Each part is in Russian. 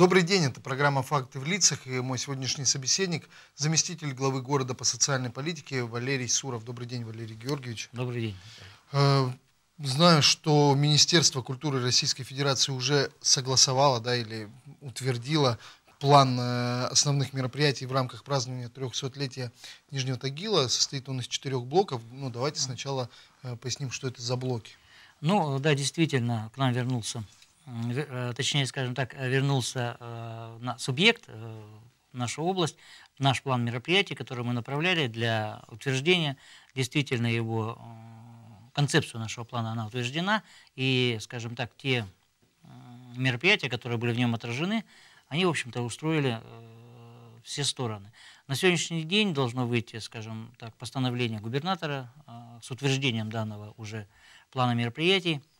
Добрый день, это программа «Факты в лицах» и мой сегодняшний собеседник, заместитель главы города по социальной политике Валерий Суров. Добрый день, Валерий Георгиевич. Добрый день. Э, знаю, что Министерство культуры Российской Федерации уже согласовало да, или утвердило план э, основных мероприятий в рамках празднования 300-летия Нижнего Тагила. Состоит он из четырех блоков. Ну, давайте сначала э, поясним, что это за блоки. Ну, да, действительно, к нам вернулся Э, точнее, скажем так, э, вернулся э, на субъект, нашу область, наш план мероприятий, который мы направляли для утверждения, действительно его концепцию нашего плана, она утверждена, и, скажем так, те мероприятия, которые были в нем отражены, они, в общем-то, устроили все стороны. На сегодняшний день должно выйти, скажем так, постановление губернатора с утверждением данного уже плана мероприятий –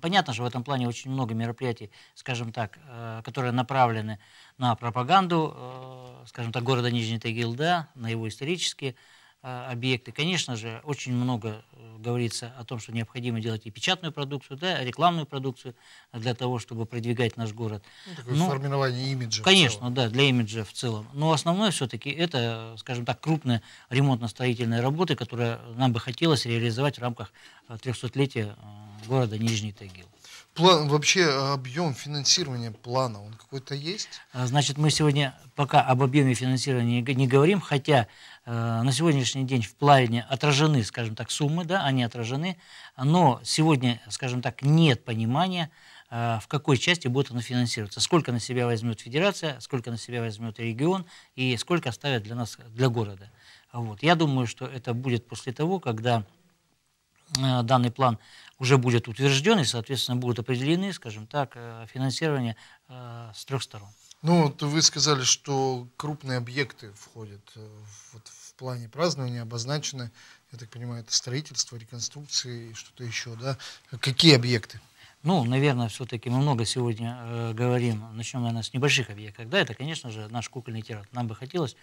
Понятно что в этом плане очень много мероприятий, скажем так, э, которые направлены на пропаганду, э, скажем так, города Нижний Тагил, да, на его исторические а, объекты. Конечно же, очень много э, говорится о том, что необходимо делать и печатную продукцию, да, рекламную продукцию для того, чтобы продвигать наш город. Ну, Но, ну, формирование имиджа. Конечно, да, для имиджа в целом. Но основное все-таки это, скажем так, крупные ремонтно-строительные работы, которые нам бы хотелось реализовать в рамках 300-летия э, э, города Нижний Тагил. План, вообще объем финансирования плана, он какой-то есть? А, значит, мы сегодня пока об объеме финансирования не говорим, хотя Э, на сегодняшний день в плане отражены, скажем так, суммы, да, они отражены, но сегодня, скажем так, нет понимания, э, в какой части будет оно финансироваться, сколько на себя возьмет федерация, сколько на себя возьмет регион и сколько оставят для нас, для города. Вот. Я думаю, что это будет после того, когда э, данный план уже будет утвержден и, соответственно, будут определены, скажем так, финансирование с трех сторон. Ну, вы сказали, что крупные объекты входят э, вот в плане празднования, обозначены, я так понимаю, это строительство, реконструкции и что-то еще, да? Какие объекты? Ну, наверное, все-таки мы много сегодня э, говорим, начнем, наверное, с небольших объектов. Да, это, конечно же, наш кукольный театр. Нам бы хотелось,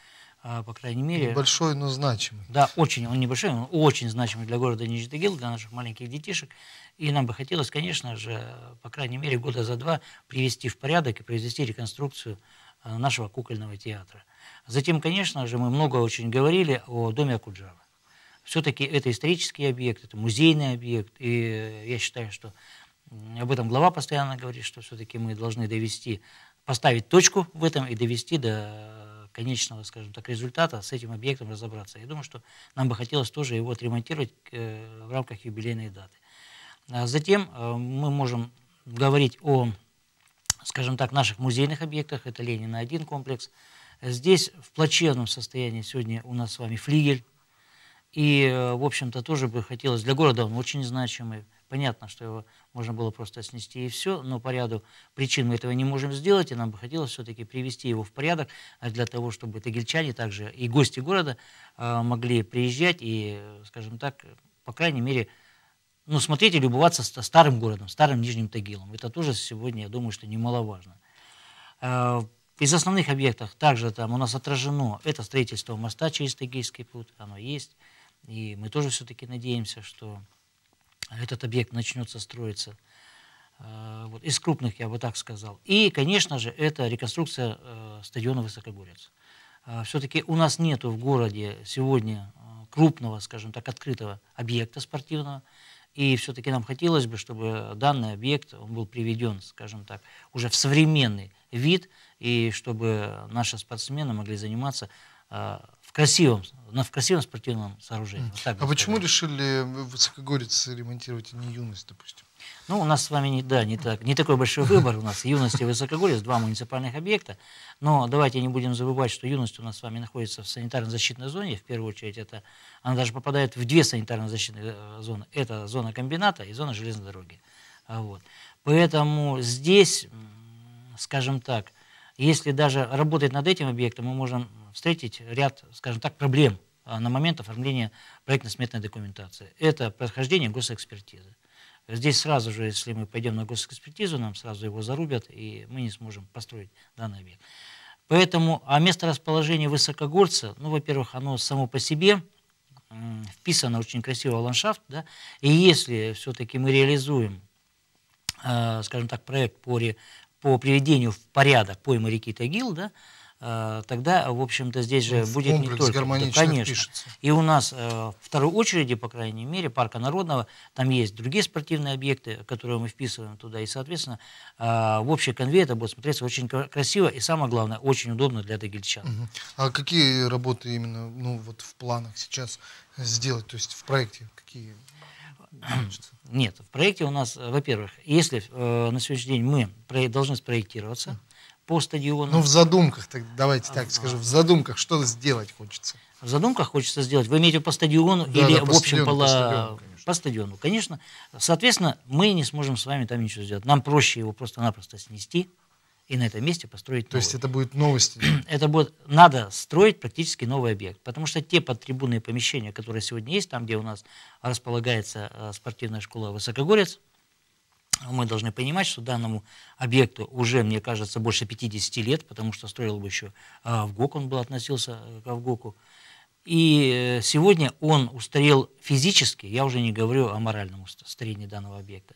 э, по крайней мере... Небольшой, но значимый. Да, очень, он небольшой, он очень значимый для города Нижний для наших маленьких детишек. И нам бы хотелось, конечно же, по крайней мере, года за два привести в порядок и произвести реконструкцию э, нашего кукольного театра. Затем, конечно же, мы много очень говорили о доме Акуджава. Все-таки это исторический объект, это музейный объект, и э, я считаю, что об этом глава постоянно говорит, что все-таки мы должны довести, поставить точку в этом и довести до конечного, скажем так, результата, с этим объектом разобраться. Я думаю, что нам бы хотелось тоже его отремонтировать э, в рамках юбилейной даты. А затем э, мы можем говорить о, скажем так, наших музейных объектах. Это ленина один комплекс. Здесь в плачевном состоянии сегодня у нас с вами флигель и, э, в общем-то, тоже бы хотелось, для города он очень значимый. Понятно, что его можно было просто снести и все, но по ряду причин мы этого не можем сделать, и нам бы хотелось все-таки привести его в порядок, для того, чтобы тагильчане также и гости города э, могли приезжать и, э, скажем так, по крайней мере, ну, смотреть и любоваться старым городом, старым Нижним Тагилом. Это тоже сегодня, я думаю, что немаловажно. Из основных объектов также там у нас отражено это строительство моста через Тагильский путь, оно есть. И мы тоже все-таки надеемся, что этот объект начнется строиться э, вот, из крупных, я бы так сказал. И, конечно же, это реконструкция э, стадиона Высокогорец. Э, Все-таки у нас нет в городе сегодня э, крупного, скажем так, открытого объекта спортивного. И все-таки нам хотелось бы, чтобы данный объект он был приведен, скажем так, уже в современный вид, и чтобы наши спортсмены могли заниматься э, красивом, на, в красивом спортивном сооружении. Вот а сказать. почему решили Высокогорец ремонтировать, а не юность, допустим? Ну, у нас с вами не, да, не, так, не такой большой выбор. У нас юность и высокогорец, два муниципальных объекта. Но давайте не будем забывать, что юность у нас с вами находится в санитарно-защитной зоне. В первую очередь, это, она даже попадает в две санитарно-защитные э, зоны. Это зона комбината и зона железной дороги. А вот. Поэтому здесь, скажем так, и если даже работать над этим объектом, мы можем встретить ряд, скажем так, проблем а, на момент оформления проектно-сметной документации. Это прохождение госэкспертизы. Здесь сразу же, если мы пойдем на госэкспертизу, нам сразу его зарубят, и мы не сможем построить данный объект. Поэтому, а место расположения Высокогорца, ну, во-первых, оно само по себе вписано очень красиво в ландшафт, да, и если все-таки мы реализуем, э, скажем так, проект по по приведению в порядок поймы реки Тагил, да, э, тогда, в общем-то, здесь же ну, в будет не только... Да, конечно. Пишется. И у нас э, второй очереди, по крайней мере, Парка Народного, там есть другие спортивные объекты, которые мы вписываем туда, и, соответственно, э, в общий конве это будет смотреться очень красиво и, самое главное, очень удобно для тагильчан. Угу. А какие работы именно ну, вот в планах сейчас сделать, то есть в проекте? Какие нет, в проекте у нас, э, во-первых, если э, на сегодняшний день мы проект, должны спроектироваться mm. по стадиону. Ну, в задумках, так, давайте так а, скажу, в задумках что сделать хочется? В задумках хочется сделать, вы имеете по стадиону да, или да, в общем стадиону, по, по, стадиону, по стадиону. Конечно, соответственно, мы не сможем с вами там ничего сделать. Нам проще его просто-напросто снести, и на этом месте построить То есть это будет новости? это будет, надо строить практически новый объект, потому что те подтрибунные помещения, которые сегодня есть, там, где у нас располагается э, спортивная школа «Высокогорец», мы должны понимать, что данному объекту уже, мне кажется, больше 50 лет, потому что строил бы еще э, в ГОК, он был относился э, к ГОКу. И сегодня он устарел физически, я уже не говорю о моральном старении данного объекта.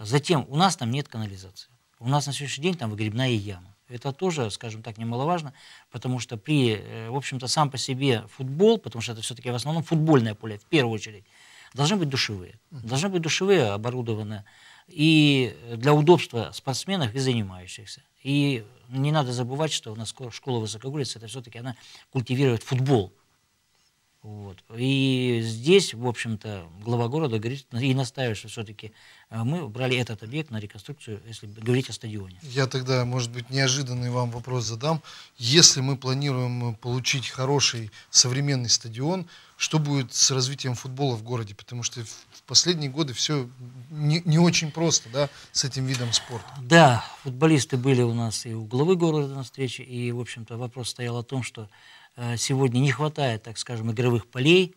Затем у нас там нет канализации. У нас на сегодняшний день там выгребная яма. Это тоже, скажем так, немаловажно, потому что при, э, в общем-то, сам по себе футбол, потому что это все-таки в основном футбольное поле, в первую очередь, должны быть душевые. Должны быть душевые оборудованы и для удобства спортсменов и занимающихся. И не надо забывать, что у нас школа высокогорец, это все-таки она культивирует футбол. Вот. И здесь, в общем-то, глава города говорит ну, и настаивает, что все-таки э, мы брали этот объект на реконструкцию, если говорить о стадионе. Я тогда, может быть, неожиданный вам вопрос задам. Если мы планируем получить хороший современный стадион, что будет с развитием футбола в городе? Потому что в последние годы все не, не очень просто да, с этим видом спорта. Да, футболисты были у нас и у главы города на встрече, и, в общем-то, вопрос стоял о том, что Э, сегодня не хватает, так скажем, игровых полей,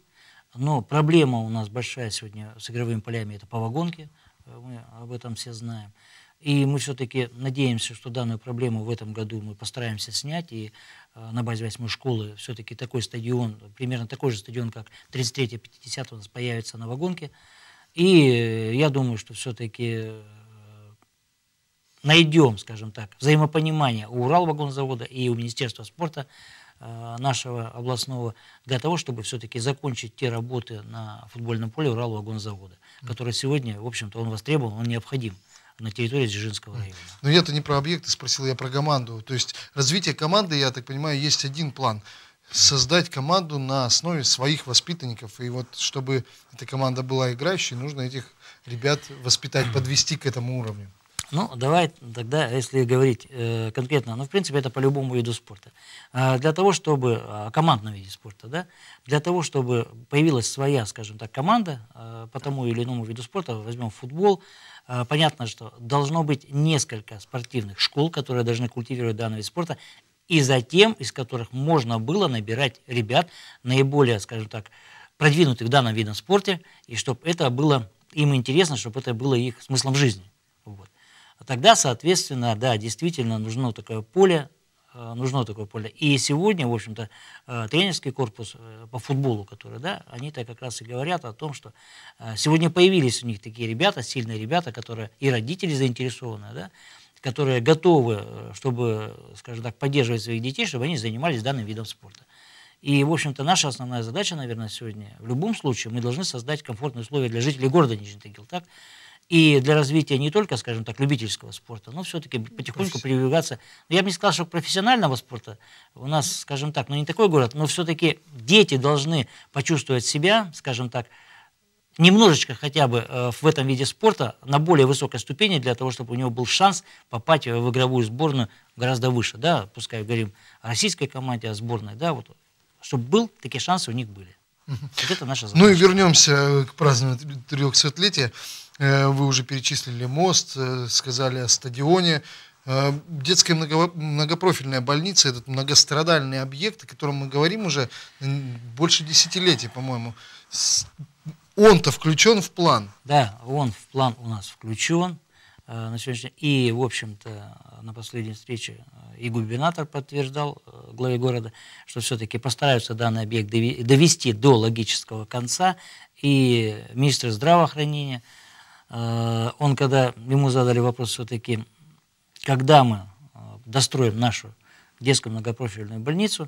но проблема у нас большая сегодня с игровыми полями – это по вагонке, э, мы об этом все знаем. И мы все-таки надеемся, что данную проблему в этом году мы постараемся снять. И э, на базе восьмой школы все-таки такой стадион, примерно такой же стадион, как 33-50 у нас появится на вагонке. И я думаю, что все-таки найдем, скажем так, взаимопонимание у Уралвагонзавода и у Министерства спорта Э, нашего областного для того, чтобы все-таки закончить те работы на футбольном поле Уралвагонзавода, которые сегодня, в общем-то, он востребован, он необходим на территории Дзержинского района. Но ну, я-то не про объекты спросил, я про команду. То есть развитие команды, я так понимаю, есть один план создать команду на основе своих воспитанников. И вот, чтобы эта команда была играющей, нужно этих ребят воспитать, подвести к этому уровню. Ну, давай тогда, если говорить э, конкретно, ну, в принципе, это по любому виду спорта. Э, для того, чтобы, э, командном виде спорта, да, для того, чтобы появилась своя, скажем так, команда э, по тому или иному виду спорта, возьмем футбол, э, понятно, что должно быть несколько спортивных школ, которые должны культивировать данный вид спорта, и затем, из которых можно было набирать ребят, наиболее, скажем так, продвинутых в данном видом спорте, и чтобы это было им интересно, чтобы это было их смыслом жизни. Вот. А тогда, соответственно, да, действительно нужно такое поле, э, нужно такое поле. И сегодня, в общем-то, э, тренерский корпус э, по футболу, который, да, они-то как раз и говорят о том, что сегодня появились у них такие ребята, сильные ребята, которые и родители заинтересованы, да, которые готовы, чтобы, скажем так, поддерживать своих детей, чтобы они занимались данным видом спорта. И, в общем-то, наша основная задача, наверное, сегодня, в любом случае, мы должны создать комфортные условия для жителей города Нижний Тагил, так, и для развития не только, скажем так, любительского спорта, но все-таки ну, потихоньку прививаться. Я бы не сказал, что профессионального спорта. У нас, скажем так, ну не такой город, но все-таки дети должны почувствовать себя, скажем так, немножечко хотя бы э, в этом виде спорта на более высокой ступени для того, чтобы у него был шанс попасть в игровую сборную гораздо выше, да, пускай говорим о российской команде, о сборной, да, вот, чтобы был, такие шансы у них были. Вот это наша задача. Ну и вернемся к празднованию 300-летия. Э, вы уже перечислили мост, э, сказали о стадионе. Э, детская многопрофильная больница, этот многострадальный объект, о котором мы говорим уже больше десятилетий, по-моему. Он-то включен в план? Да, он в план у нас включен. На сегодняшний И, в общем-то, на последней встрече и губернатор подтверждал главе города, что все-таки постараются данный объект довести до логического конца. И министр здравоохранения – а, он, когда ему задали вопрос все-таки, когда мы а, достроим нашу детскую многопрофильную больницу,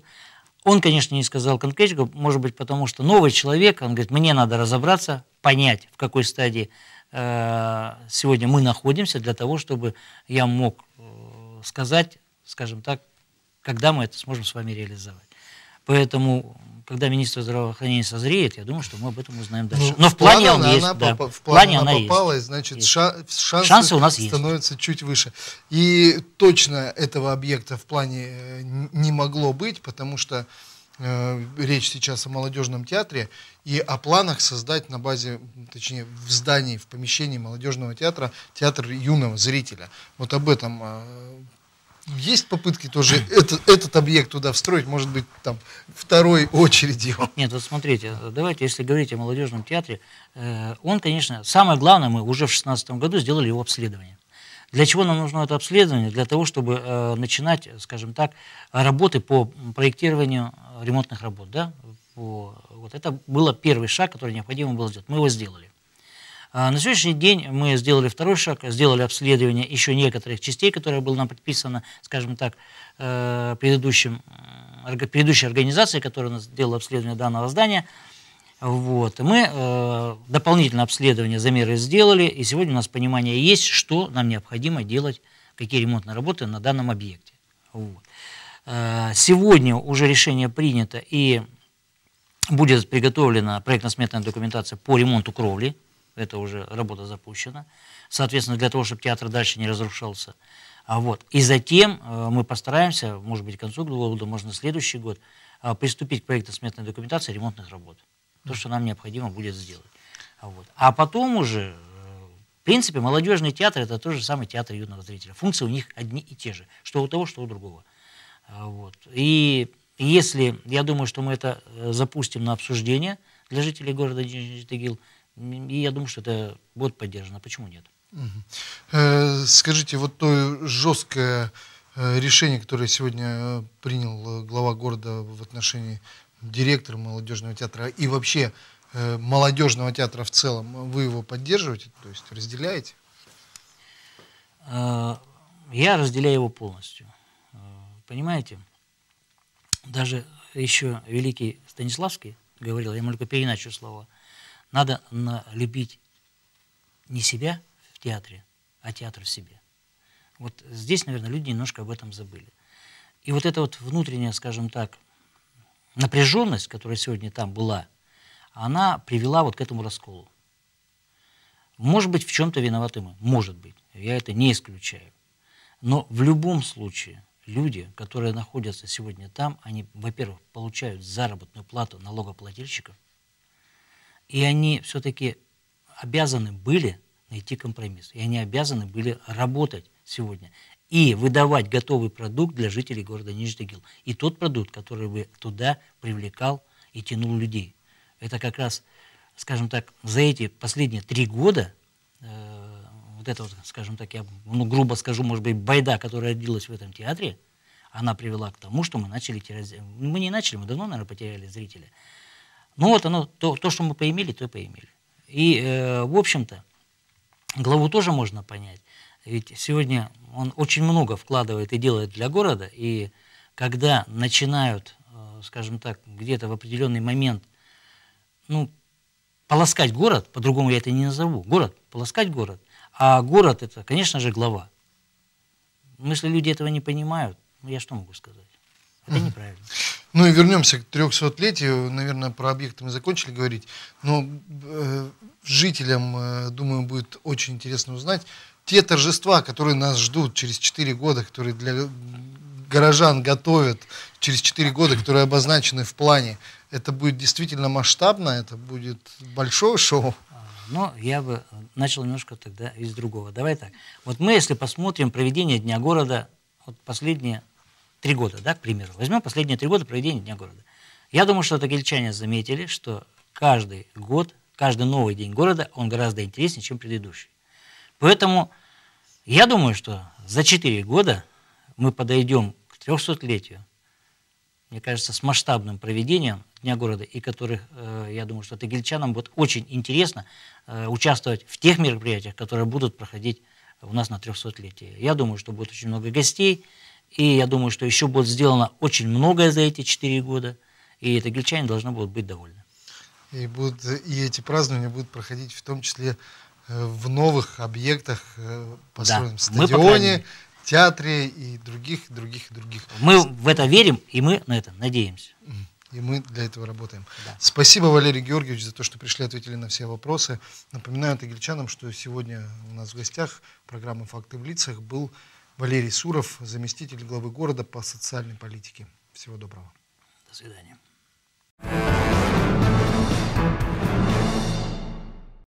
он, конечно, не сказал конкретику, может быть, потому что новый человек, он говорит, мне надо разобраться, понять, в какой стадии э, сегодня мы находимся, для того, чтобы я мог э, сказать, скажем так, когда мы это сможем с вами реализовать. Поэтому когда министр здравоохранения созреет, я думаю, что мы об этом узнаем дальше. Ну, Но в плане она, он есть. Она да. В плане она, попала, есть. значит есть. шансы, шансы у нас становятся есть. чуть выше. И точно этого объекта в плане э, не могло быть, потому что э, речь сейчас о молодежном театре и о планах создать на базе, точнее, в здании, в помещении молодежного театра театр юного зрителя. Вот об этом э, есть попытки тоже этот, этот объект туда встроить, может быть, там второй очереди? Нет, вот смотрите, давайте, если говорить о молодежном театре, э, он, конечно, самое главное, мы уже в 2016 году сделали его обследование. Для чего нам нужно это обследование? Для того, чтобы э, начинать, скажем так, работы по проектированию ремонтных работ. Да? По, вот это был первый шаг, который необходимо было сделать. Мы его сделали. А, на сегодняшний день мы сделали второй шаг, сделали обследование еще некоторых частей, которые были нам подписаны, скажем так, э, предыдущим, предыдущей организацией, которая у нас делала обследование данного здания. Вот. Мы э, дополнительное обследование, замеры сделали, и сегодня у нас понимание есть, что нам необходимо делать, какие ремонтные работы на данном объекте. Вот. Э, сегодня уже решение принято, и будет приготовлена проектно-сметная документация по ремонту кровли это уже работа запущена. Соответственно, для того, чтобы театр дальше не разрушался. А вот. И затем э, мы постараемся, может быть, к концу года, можно следующий год, э, приступить к проекту сметной документации ремонтных работ. То, что нам необходимо будет сделать. А, вот. а потом уже, э, в принципе, молодежный театр – это тот же самый театр юного зрителя. Функции у них одни и те же, что у того, что у другого. А, вот. И если, я думаю, что мы это запустим на обсуждение для жителей города Нижний Тагил – и я думаю, что это будет поддержано. А почему нет? Э, скажите, вот то жесткое э, решение, которое сегодня э, принял глава города в отношении директора молодежного театра и вообще молодежного театра в целом, вы его поддерживаете, то есть разделяете? Я разделяю его полностью. Понимаете? Даже еще великий Станиславский говорил, я только переначу слова, надо любить не себя в театре, а театр в себе. Вот здесь, наверное, люди немножко об этом забыли. И вот эта вот внутренняя, скажем так, напряженность, которая сегодня там была, она привела вот к этому расколу. Может быть, в чем-то виноваты мы. Может быть. Я это не исключаю. Но в любом случае люди, которые находятся сегодня там, они, во-первых, получают заработную плату налогоплательщиков, и они все-таки обязаны были найти компромисс. И они обязаны были работать сегодня и выдавать готовый продукт для жителей города Нижний Тагил. И тот продукт, который бы туда привлекал и тянул людей. Это как раз, скажем так, за эти последние три года э, вот это вот, скажем так, я ну, грубо скажу, может быть, байда, которая родилась в этом театре, она привела к тому, что мы начали терять... Мы не начали, мы давно, наверное, потеряли зрителя. Ну вот оно, то, то что мы поимели, то и поимели. И, э, в общем-то, главу тоже можно понять. Ведь сегодня он очень много вкладывает и делает для города. И когда начинают, э, скажем так, где-то в определенный момент, ну, полоскать город, по-другому я это не назову, город, полоскать город, а город это, конечно же, глава. Мысли люди этого не понимают, ну, я что могу сказать? Это неправильно. Ну и вернемся к 300-летию. Наверное, про объекты мы закончили говорить. Но э, жителям, э, думаю, будет очень интересно узнать те торжества, которые нас ждут через 4 года, которые для горожан готовят через 4 года, которые обозначены в плане. Это будет действительно масштабно, это будет большое шоу. А, Но ну, я бы начал немножко тогда из другого. Давай так. Вот мы, если посмотрим проведение Дня города, вот последние три года, да, к примеру, возьмем последние три года проведения Дня города. Я думаю, что тагильчане заметили, что каждый год, каждый новый день города, он гораздо интереснее, чем предыдущий. Поэтому я думаю, что за четыре года мы подойдем к 300-летию, мне кажется, с масштабным проведением Дня города, и которых, э, я думаю, что тагильчанам будет очень интересно э, участвовать в тех мероприятиях, которые будут проходить у нас на 300-летие. Я думаю, что будет очень много гостей, и я думаю, что еще будет сделано очень многое за эти 4 года, и это тагличане должны будут быть довольны. И, будут, и эти празднования будут проходить в том числе э, в новых объектах, э, построенном да, стадионе, мы театре и других, других, других. Мы в это верим, и мы на это надеемся. И мы для этого работаем. Да. Спасибо, Валерий Георгиевич, за то, что пришли, ответили на все вопросы. Напоминаю тагильчанам, что сегодня у нас в гостях программы «Факты в лицах» был Валерий Суров, заместитель главы города по социальной политике. Всего доброго. До свидания.